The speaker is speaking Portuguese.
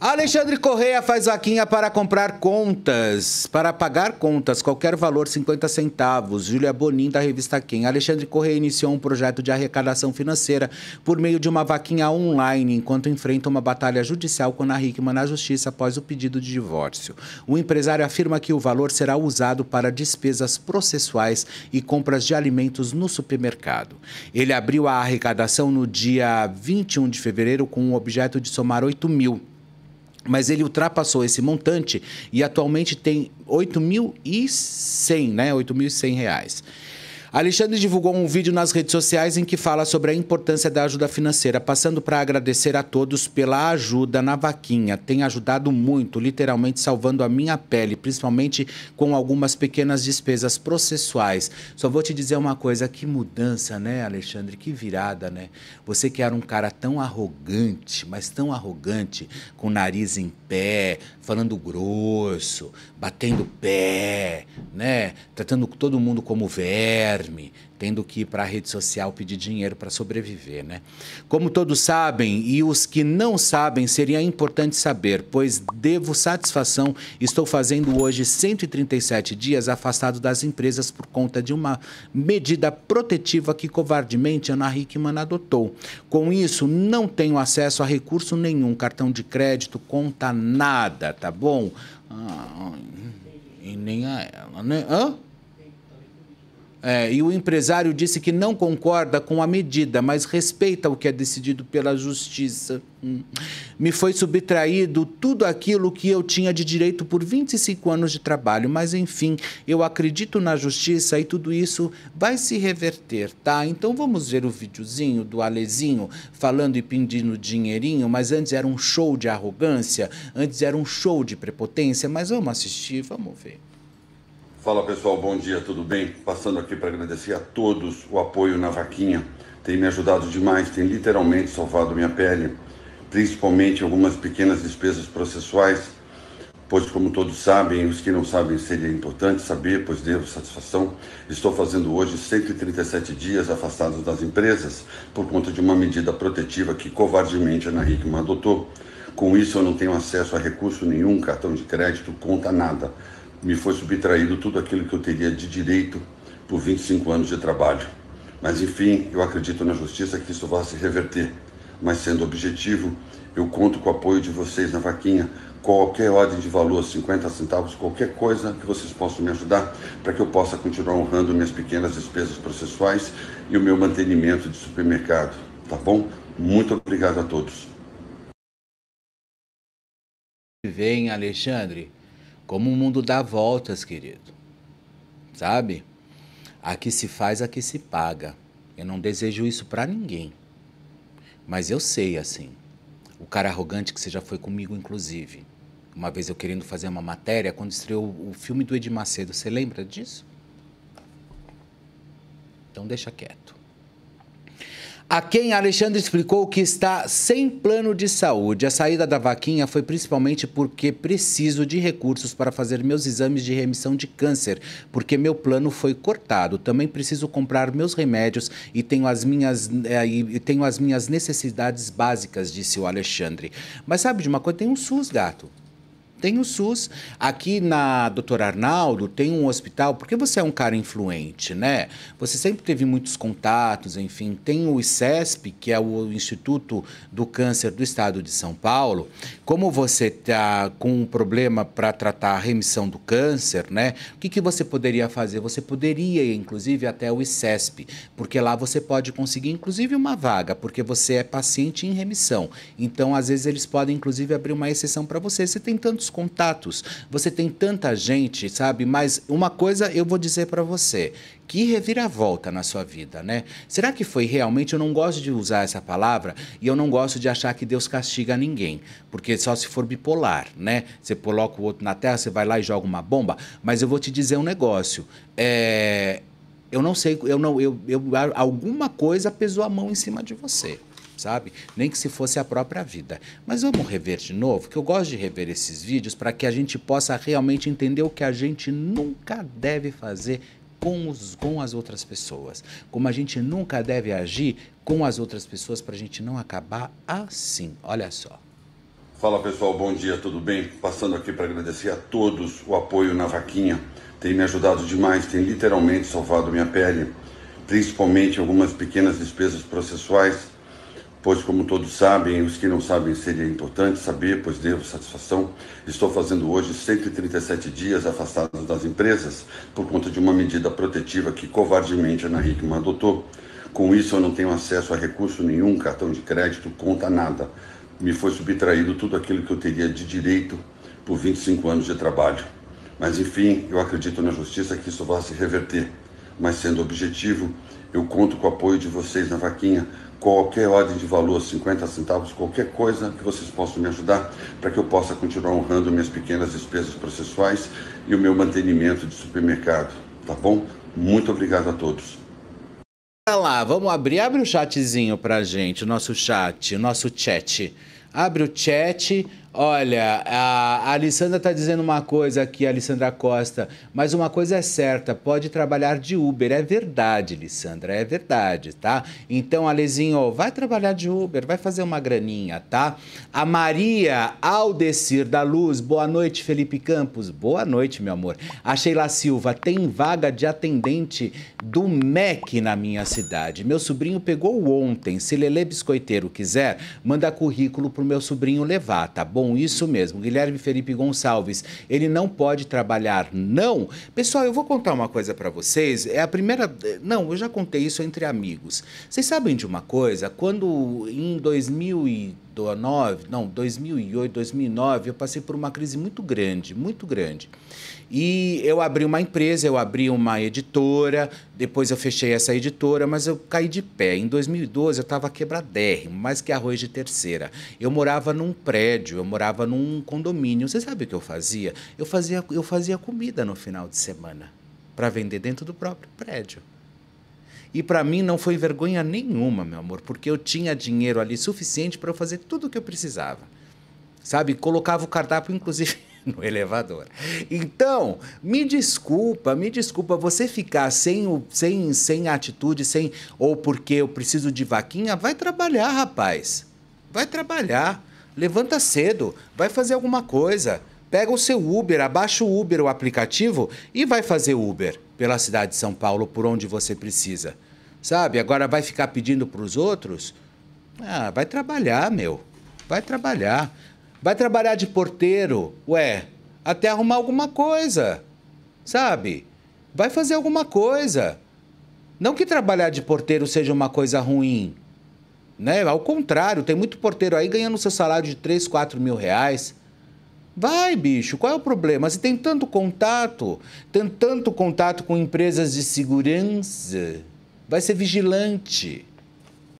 Alexandre Correia faz vaquinha para comprar contas, para pagar contas, qualquer valor 50 centavos. Júlia Bonin, da revista Quem. Alexandre Correia iniciou um projeto de arrecadação financeira por meio de uma vaquinha online, enquanto enfrenta uma batalha judicial com a Hickman na justiça após o pedido de divórcio. O empresário afirma que o valor será usado para despesas processuais e compras de alimentos no supermercado. Ele abriu a arrecadação no dia 21 de fevereiro com o objeto de somar 8 mil mas ele ultrapassou esse montante e atualmente tem 8.100, né? 8.100 reais. Alexandre divulgou um vídeo nas redes sociais em que fala sobre a importância da ajuda financeira, passando para agradecer a todos pela ajuda na vaquinha. Tem ajudado muito, literalmente salvando a minha pele, principalmente com algumas pequenas despesas processuais. Só vou te dizer uma coisa, que mudança, né, Alexandre? Que virada, né? Você que era um cara tão arrogante, mas tão arrogante, com o nariz em pé, falando grosso, batendo pé, né? Tratando todo mundo como velho tendo que ir para a rede social pedir dinheiro para sobreviver, né? Como todos sabem, e os que não sabem, seria importante saber, pois devo satisfação, estou fazendo hoje 137 dias afastado das empresas por conta de uma medida protetiva que covardemente Ana Hickman adotou. Com isso, não tenho acesso a recurso nenhum, cartão de crédito, conta nada, tá bom? Ah, e nem a ela, né? Hã? É, e o empresário disse que não concorda com a medida, mas respeita o que é decidido pela justiça. Hum. Me foi subtraído tudo aquilo que eu tinha de direito por 25 anos de trabalho, mas enfim, eu acredito na justiça e tudo isso vai se reverter, tá? Então vamos ver o videozinho do Alezinho falando e pedindo dinheirinho, mas antes era um show de arrogância, antes era um show de prepotência, mas vamos assistir, vamos ver. Fala pessoal, bom dia, tudo bem? Passando aqui para agradecer a todos o apoio na vaquinha. Tem me ajudado demais, tem literalmente salvado minha pele, principalmente algumas pequenas despesas processuais, pois como todos sabem, os que não sabem seria importante saber, pois devo satisfação. Estou fazendo hoje 137 dias afastados das empresas por conta de uma medida protetiva que covardemente a Ana Hickman adotou. Com isso, eu não tenho acesso a recurso nenhum, cartão de crédito, conta, nada me foi subtraído tudo aquilo que eu teria de direito por 25 anos de trabalho. Mas enfim, eu acredito na justiça que isso vai se reverter. Mas sendo objetivo, eu conto com o apoio de vocês na vaquinha. Qualquer ordem de valor, 50 centavos, qualquer coisa que vocês possam me ajudar para que eu possa continuar honrando minhas pequenas despesas processuais e o meu mantenimento de supermercado. Tá bom? Muito obrigado a todos. Vem, Alexandre. Como o mundo dá voltas, querido. Sabe? Aqui se faz, aqui se paga. Eu não desejo isso para ninguém. Mas eu sei, assim. O cara arrogante que você já foi comigo, inclusive. Uma vez eu querendo fazer uma matéria, quando estreou o filme do Ed Macedo, você lembra disso? Então deixa quieto a quem Alexandre explicou que está sem plano de saúde. A saída da vaquinha foi principalmente porque preciso de recursos para fazer meus exames de remissão de câncer, porque meu plano foi cortado. Também preciso comprar meus remédios e tenho as minhas, é, e tenho as minhas necessidades básicas, disse o Alexandre. Mas sabe de uma coisa? Tem um SUS, gato tem o SUS. Aqui na Doutor Arnaldo tem um hospital, porque você é um cara influente, né? Você sempre teve muitos contatos, enfim. Tem o ICESP, que é o Instituto do Câncer do Estado de São Paulo. Como você está com um problema para tratar a remissão do câncer, né? O que, que você poderia fazer? Você poderia ir, inclusive, até o ICESP, porque lá você pode conseguir, inclusive, uma vaga, porque você é paciente em remissão. Então, às vezes, eles podem, inclusive, abrir uma exceção para você. Você tem tantos contatos. Você tem tanta gente, sabe? Mas uma coisa eu vou dizer para você, que reviravolta na sua vida, né? Será que foi realmente? Eu não gosto de usar essa palavra e eu não gosto de achar que Deus castiga ninguém, porque só se for bipolar, né? Você coloca o outro na terra, você vai lá e joga uma bomba. Mas eu vou te dizer um negócio. É... Eu não sei, eu não, eu, eu, alguma coisa pesou a mão em cima de você sabe? Nem que se fosse a própria vida. Mas vamos rever de novo, que eu gosto de rever esses vídeos para que a gente possa realmente entender o que a gente nunca deve fazer com, os, com as outras pessoas. Como a gente nunca deve agir com as outras pessoas para a gente não acabar assim. Olha só. Fala pessoal, bom dia, tudo bem? Passando aqui para agradecer a todos o apoio na vaquinha. Tem me ajudado demais, tem literalmente salvado minha pele, principalmente algumas pequenas despesas processuais pois, como todos sabem, os que não sabem seria importante saber, pois devo satisfação. Estou fazendo hoje 137 dias afastado das empresas por conta de uma medida protetiva que covardemente a Ana Hickman adotou. Com isso, eu não tenho acesso a recurso nenhum, cartão de crédito, conta, nada. Me foi subtraído tudo aquilo que eu teria de direito por 25 anos de trabalho. Mas, enfim, eu acredito na justiça que isso vai se reverter mas sendo objetivo, eu conto com o apoio de vocês na vaquinha. Qualquer ordem de valor, 50 centavos, qualquer coisa que vocês possam me ajudar para que eu possa continuar honrando minhas pequenas despesas processuais e o meu mantenimento de supermercado. Tá bom? Muito obrigado a todos. Olha lá, vamos abrir, abre o chatzinho pra gente, o nosso chat, o nosso chat. Abre o chat, Olha, a, Alessandra está dizendo uma coisa aqui, a Alessandra Costa, mas uma coisa é certa, pode trabalhar de Uber. É verdade, Alessandra, é verdade, tá? Então, Alezinho, vai trabalhar de Uber, vai fazer uma graninha, tá? A Maria Aldecir da Luz, boa noite, Felipe Campos, boa noite, meu amor. A Sheila Silva, tem vaga de atendente do MEC na minha cidade. Meu sobrinho pegou ontem, se Lele Biscoiteiro quiser, manda currículo pro meu sobrinho levar, tá bom? com isso mesmo, Guilherme Felipe Gonçalves. Ele não pode trabalhar, não? Pessoal, eu vou contar uma coisa para vocês. É a primeira. Não, eu já contei isso entre amigos. Vocês sabem de uma coisa? Quando em 2000 2009, não, 2008, 2009, eu passei por uma crise muito grande, muito grande. E eu abri uma empresa, eu abri uma editora, depois eu fechei essa editora, mas eu caí de pé. Em 2012 eu estava quebradérrimo, mais que arroz de terceira. Eu morava num prédio, eu morava num condomínio. Você sabe o que eu fazia? Eu fazia, eu fazia comida no final de semana para vender dentro do próprio prédio. E para mim não foi vergonha nenhuma, meu amor, porque eu tinha dinheiro ali suficiente para eu fazer tudo o que eu precisava. Sabe? Colocava o cardápio, inclusive, no elevador. Então, me desculpa, me desculpa você ficar sem, o, sem, sem atitude, sem. Ou porque eu preciso de vaquinha. Vai trabalhar, rapaz. Vai trabalhar. Levanta cedo. Vai fazer alguma coisa Pega o seu Uber, abaixa o Uber, o aplicativo, e vai fazer Uber pela cidade de São Paulo, por onde você precisa. Sabe? Agora vai ficar pedindo para os outros? Ah, vai trabalhar, meu. Vai trabalhar. Vai trabalhar de porteiro, ué, até arrumar alguma coisa. Sabe? Vai fazer alguma coisa. Não que trabalhar de porteiro seja uma coisa ruim. Né? Ao contrário, tem muito porteiro aí ganhando seu salário de 3, 4 mil reais. Vai, bicho, qual é o problema? Você tem tanto contato, tem tanto contato com empresas de segurança, vai ser vigilante.